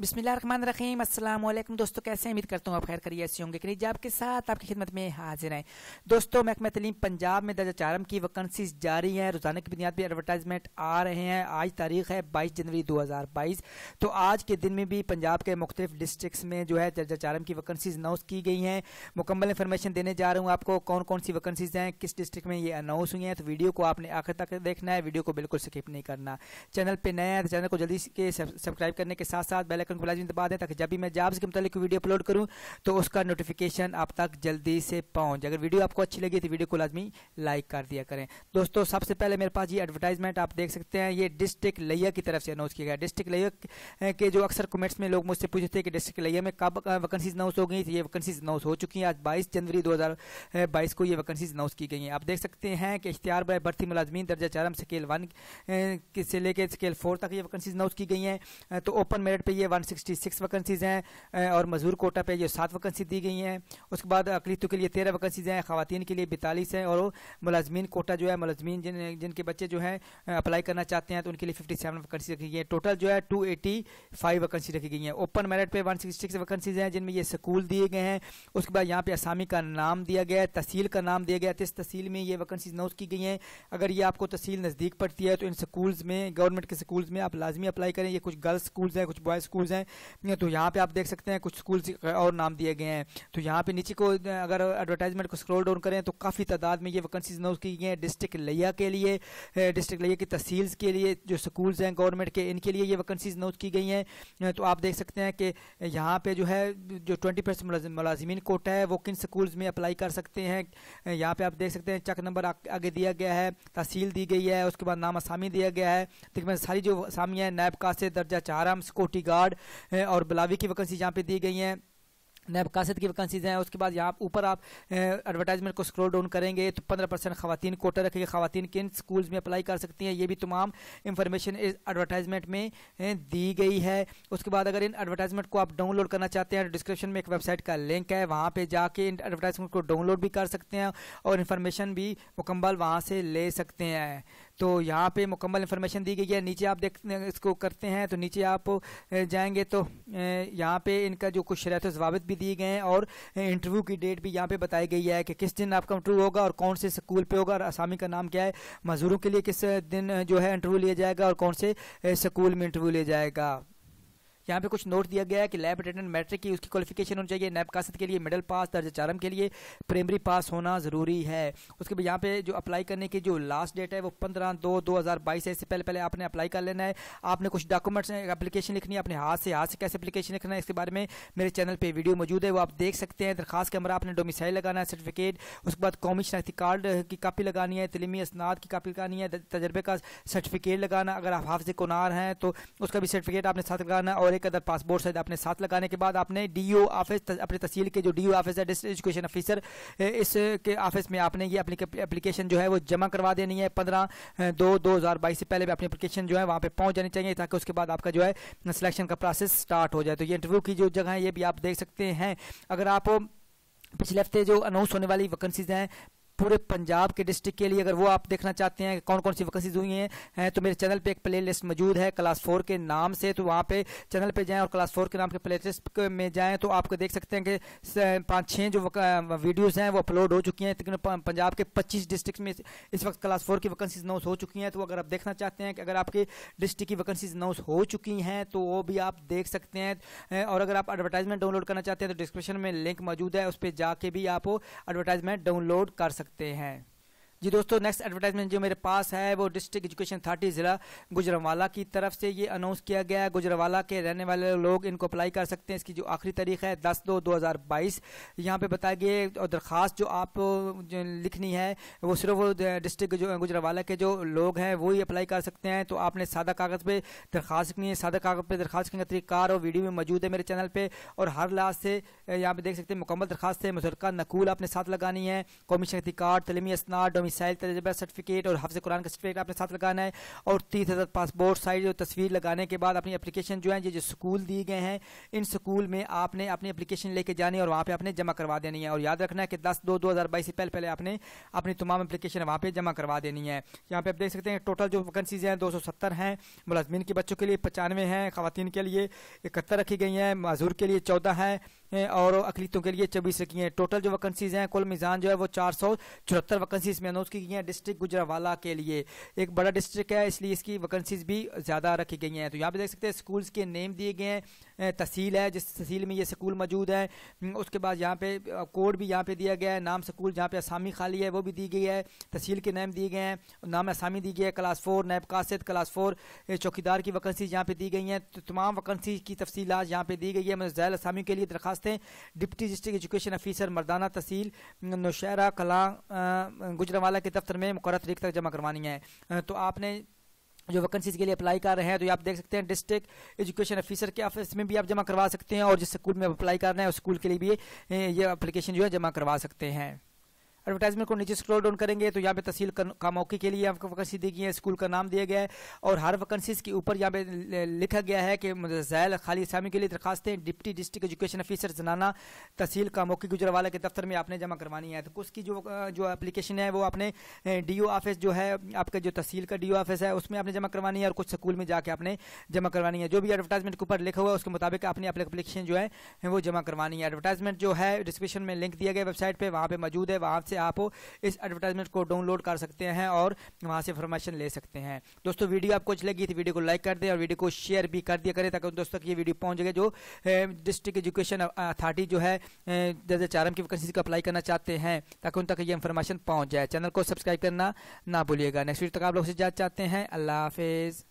बिस्मिल्लाम अस्सलाम वालेकुम दोस्तों कैसे उम्मीद करता हूँ आप खैर करिए ऐसे होंगे करीजाब के साथ आपकी खिदमत में हाजिर हैं दोस्तों महकमा तलीम पंजाब में दर्जा चारम की वैकेंसीज जारी हैं रोजाना की बुनियाद पर एडवर्टाइजमेंट आ रहे हैं आज तारीख है बाईस जनवरी दो हजार बाईस तो आज के दिन में भी पंजाब के मुख्तलिफ डिस्ट्रिक्स में जो है दर्जा चारम की वैकेंसीज अनाउंस की गई हैं मुकम्मल इन्फॉर्मेशन देने जा रहा हूँ आपको कौन कौन सी वैकेंसीज हैं किस डिस्ट्रिक्ट में ये अनाउंस हुई हैं तो वीडियो को आपने आखिर तक देखना है वीडियो को बिल्कुल स्किप नहीं करना चैनल पर नया है तो चैनल को जल्दी के सब्सक्राइब करने के साथ साथ बेल आइकन को लाजमी दबा दें ताकि जब भी मैं जॉब्स के मुतालिक वीडियो अपलोड करूँ तो उसका नोटिफिकेशन आप तक जल्दी से पहुँच अगर वीडियो आपको अच्छी लगी तो वीडियो को लाजमी लाइक कर दिया करें दोस्तों सबसे पहले मेरे पास ये एडवर्टाइजमेंट आप देख सकते हैं ये डिस्ट्रिक्ट लैया की तरफ से अनाउंस किया गया डिस्ट्रिक्ट लैया के जो अक्सर कमेंट्स में लोग मुझसे पूछते थे कि डिस्ट्रिक्ट लैया में कब वैकेंसीज अनाउंस हो गई थी तो ये वैकेंसीज अनाउंस हो चुकी हैं आज बाईस जनवरी दो को ये वैकेंसीज अनाउंस की गई हैं आप देख सकते हैं कि इख्तियार बाय भर्ती मुलाजमीन दर्जा चारम स्केल वन से लेकर स्केल फोर तक ये वैकेंसीज अनाउंस की गई हैं तो ओपन मेरिट पर यह 166 वैकेंसीज़ हैं और मजदूर कोटा पे जो सात वैकेंसी दी गई हैं उसके बाद अकलीतों के लिए तेरह वैकेंसीज़ हैं खातन के लिए बैतालीस हैं और मुलाजमीन कोटा जो है मुलाजमीन जिन जिनके बच्चे जो हैं अप्लाई करना चाहते हैं तो उनके लिए फिफ्टी सेवन वैकेंसी रखी गई है टोटल जो है टू एटी फाइव वैकेंसी रखी गई हैं ओपन मेरिट पे वन सिक्सटी सिक्स वैकेंसीज हैं जिनमें ये स्कूल दिए गए हैं उसके बाद यहाँ पे असामी का नाम दिया गया है तहसील का नाम दिया गया है इस तहसील में ये वैकेंसीज नोट की गई हैं अगर ये आपको तहसील नज़दीक पड़ती है तो इन स्कूल्स में गवर्नमेंट के स्कूल्स में आप लाजमी अप्लाई करें ये कुछ गर्ल्स स्कूल्स हैं कुछ बॉयज़ स्कूल स्कूल्स हैं तो यहाँ पे आप देख सकते हैं कुछ स्कूल्स और नाम दिए गए हैं तो यहाँ पे नीचे को अगर एडवर्टाइजमेंट को स्क्रॉल डाउन करें तो काफ़ी तादाद में ये वैकेंसीज नोट की गई हैं डिस्ट्रिक्ट लिया के लिए डिस्ट्रिक्ट लिया की तहसील्स के लिए जो स्कूल्स हैं गवर्नमेंट के इनके लिए ये वैकेंसीज नोट की गई हैं तो आप देख सकते हैं कि यहाँ पे जो है जो ट्वेंटी परसेंट मुलाजिमीन कोटा है वो किन स्कूल्स में अप्लाई कर सकते हैं यहाँ पे आप देख सकते हैं चक नंबर आगे दिया गया है तहसील दी गई है उसके बाद नाम आसामी दिया गया है देखिए सारी जो आसामियाँ हैं नैब कासे दर्जा चाराम सिक्योरिटी गार्ड और बिलावी की वैकेंसी यहाँ पे दी गई हैं नैब कासद की वैकेंसीज हैं उसके बाद यहाँ ऊपर आप एडवर्टाइजमेंट को स्क्रॉल डाउन करेंगे तो पंद्रह परसेंट खातन कोटा रखेंगे खातन किन स्कूल्स में अप्लाई कर सकती हैं ये भी तमाम इन्फॉर्मेशन इस एडवर्टाइजमेंट में दी गई है उसके बाद अगर इन एडवर्टाइजमेंट को आप डाउनलोड करना चाहते हैं डिस्क्रिप्शन में एक वेबसाइट का लिंक है वहाँ पर जाके इन एडवर्टाइजमेंट को डाउनलोड भी कर सकते हैं और इन्फॉर्मेशन भी मुकम्मल वहाँ से ले सकते हैं तो यहाँ पे मुकम्मल इन्फॉर्मेशन दी गई है नीचे आप देख इसको करते हैं तो नीचे आप जाएंगे तो यहाँ पे इनका जो कुछ शरात जवाब भी दिए गए हैं और इंटरव्यू की डेट भी यहाँ पे बताई गई है कि किस दिन आपका इंटरव्यू होगा और कौन से स्कूल पे होगा और आसामी का नाम क्या है मजदूरों के लिए किस दिन जो है इंटरव्यू लिया जाएगा और कौन से स्कूल में इंटरव्यू लिया जाएगा यहाँ पे कुछ नोट दिया गया है कि लैब अटेंडेंट मैट्रिक की उसकी क्वालिफिकेशन होनी चाहिए नैब कासत के लिए मिडिल पास दर्ज चारम के लिए प्राइमरी पास होना जरूरी है उसके बाद यहाँ पे जो अप्लाई करने की जो लास्ट डेट है वो पंद्रह दो दो हजार बाईस है इससे पहले पहले आपने अप्लाई कर लेना है आपने कुछ डॉक्यूमेंट्स अपलीकेशन लिखनी है अपने हाथ से हाथ से कैसे अपलीकेशन लिखना है इसके बारे में मेरे चैनल पर वीडियो मौजूद है वो आप देख सकते हैं दरखास्त कमरा आपने डोमिसाइल लगाना है सर्टिफिकेट उसके बाद कौमी शनाख्ती कार्ड की कापी लगानी है तलीमी असनाद की कापी लगानी है तजर्बे का सर्टिफिकेट लगाना अगर आप हाफ से कोनार हैं तो उसका भी सर्टिफिकेट आपने साथ लगाना और एक अदर पासपोर्ट साइज आपने साथ लगाने के बाद आपने डीओ ऑफिस अपने तहसील के जो डीओ ऑफिस है डिस्ट्रिक्ट एजुकेशन ऑफिसर इस के ऑफिस में आपने ये एप्लीकेशन जो है वो जमा करवा देनी है पंद्रह दो दो हज़ार बाईस से पहले भी अपनी एप्लीकेशन जो है वहाँ पर पहुँच जानी चाहिए ताकि उसके बाद आपका जो है सिलेक्शन का प्रोसेस स्टार्ट हो जाए तो ये इंटरव्यू की जो जगह है ये भी आप देख सकते हैं अगर आप पिछले हफ्ते जो अनाउंस होने वाली वैकेंसीज हैं पूरे पंजाब के डिस्ट्रिक्ट के लिए अगर वो आप देखना चाहते हैं कौन कौन सी वैकेंसीज हुई हैं है, तो मेरे चैनल पे एक प्ले लिस्ट मौजूद है क्लास फोर के नाम से तो वहाँ पे चैनल पे जाएं और क्लास फोर के नाम के प्ले लिस्ट में जाएं तो आप देख सकते हैं कि पाँच छः जो वीडियोज़ हैं वो अपलोड हो चुकी हैं तकरीबन पंजाब के पच्चीस डिस्ट्रिक्ट में इस वक्त क्लास फोर की वैकेंसीज नोस हो चुकी हैं तो अगर आप देखना चाहते हैं कि अगर आपके डिस्ट्रिक्ट की वैकेंसीज नोस हो चुकी हैं तो वो भी आप देख सकते हैं और अगर आप एडवर्टाइजमेंट डाउनलोड करना चाहते हैं तो डिस्क्रिप्शन में लिंक मौजूद है उस पर जाके भी आप एडवर्टाइजमेंट डाउनलोड कर सकते सकते हैं जी दोस्तों नेक्स्ट एडवर्टाइजमेंट जो मेरे पास है वो डिस्ट्रिक्ट एजुकेशन अथॉरिटी ज़िला गुजरावाला की तरफ से ये अनाउंस किया गया है गुजरावाला के रहने वाले लोग इनको अप्लाई कर सकते हैं इसकी जो आखिरी तारीख है दस दो दो हज़ार बाईस यहाँ पर बताया गया और दरख्वास्त जो आप जो लिखनी है वो सिर्फ डिस्ट्रिक्ट गुजरावाला के जो लोग हैं वो ही अप्लाई कर सकते हैं तो आपने सादा कागज़ पर दरख्वास्त लिखनी है सादा कागज़ पर दरख्वास्त करने का तरीकार और वीडियो में मौजूद है मेरे चैनल पर और हर लिहाज से यहाँ पर देख सकते हैं मुकम्मल दरख्वास्त मुशरका नकूल आपने साथ लगानी है कौमी कार्ड तलीमी असनाट मिसाइल तजर्बा सर्टिफिकेट और हफ्ज़ कुरान का सर्टिफिकेट आपने साथ लगाना है और तीस हज़ार पासपोर्ट साइज और तस्वीर लगाने के बाद अपनी एप्लीकेशन जो है ये जो स्कूल दिए गए हैं इन स्कूल में आपने अपनी एप्लीकेशन लेके जानी और वहाँ पर आपने जमा करवा देनी है और याद रखना है कि दस दो दो हज़ार बाईस से पहले पहले आपने अपनी तमाम अपलिकेशन वहाँ पर जमा करवा देनी है यहाँ पर आप देख सकते हैं टोटल जो वैकेंसीज हैं दो सौ सत्तर हैं मुलाजमीन के बच्चों के लिए पचानवे हैं खातन के लिए इकहत्तर रखी गई हैं मजूर के लिए चौदह है और अकलीतों के लिए छब्बीस रखी हैं टोटल जो वैकेंसीज हैं कुल मिजान जो है वो चार सौ चौहत्तर वैकेंसीज में अनाउंस की गई हैं डिस्ट्रिक्ट गुजरावाला के लिए एक बड़ा डिस्ट्रिक्ट है इसलिए इसकी वैकेंसीज भी ज़्यादा रखी गई हैं तो यहाँ पर देख सकते हैं स्कूल्स के नेम दिए गए हैं तहसील है जिस तहसील में ये स्कूल मौजूद है हम्म, उसके बाद यहाँ पे कोड भी यहाँ पे दिया गया है नाम स्कूल जहाँ पे असामी खाली है वो भी दी गई है तहसील के नाम दिए गए हैं नाम असामी दी गई है क्लास फोर नैब कासद क्लास फोर चौकीदार की वैकेंसीज यहाँ पे दी गई हैं तो तमाम वैकेंसी की तफसीलात यहाँ पे दी गई मतलब है मैं जैल असामी के लिए दरखास्त साथ हैं डिप्टी डिस्ट्रिक्ट एजुकेशन ऑफिसर मर्दाना तहसील नौशहरा कला गुजरावाला के दफ्तर में मुकर तरीक तक जमा करवानी है तो आपने जो वैकेंसीज के लिए अप्लाई कर रहे हैं तो ये आप देख सकते हैं डिस्ट्रिक्ट एजुकेशन ऑफिसर के ऑफिस में भी आप जमा करवा सकते हैं और जिस स्कूल में अप्लाई कर रहे हैं उस स्कूल के लिए भी ये अप्लीकेशन जो है जमा करवा सकते हैं एडवर्टाइजमेंट को नीचे स्क्रॉल डाउन करेंगे तो यहाँ पे तहसील का मौके के लिए आपको वैकेंसी दी गई है स्कूल का नाम दिया गया है और हर वैकेंसीज के ऊपर यहाँ पे लिखा गया है कि मतलब जैल खाली इसमी के लिए दरखास्तें डिप्टी डिस्ट्रिक्ट एजुकेशन ऑफिसर जनाना तहसील का मौके गुजरवाला के दफ्तर में आपने जमा करवानी है तो उसकी जो जो एप्लीकेशन है वो आपने डी ऑफिस जो है आपका जो तहसील का डी ऑफिस है उसमें आपने जमा करवानी है और कुछ स्कूल में जाके आपने जमा करवानी है जो भी एडवर्टाइजमेंट के ऊपर लिखा हुआ है उसके मुताबिक अपने अपलीकेशन जो है वो जमा करवानी है एडवर्टाइजमेंट जो है डिस्क्रिप्शन में लिंक दिया गया वेबसाइट पर वहाँ पर मौजूद है वहाँ से आप इस एडवर्टाइजमेंट को डाउनलोड कर सकते हैं और वहाँ से इन्फॉर्मेशन ले सकते हैं दोस्तों वीडियो आपको अच्छी लगी तो वीडियो को लाइक कर दें और वीडियो को शेयर भी कर दिया करें ताकि दोस्तों की ये वीडियो पहुँच गए जो डिस्ट्रिक्ट एजुकेशन अथॉरिटी जो है जैसे चारम की वैकेंसी को अप्लाई करना चाहते हैं ताकि उन तक ये इन्फॉर्मेशन पहुँच जाए चैनल को सब्सक्राइब करना ना भूलिएगा नेक्स्ट वीडियो तक आप लोग से जाना चाहते हैं अल्लाह हाफिज़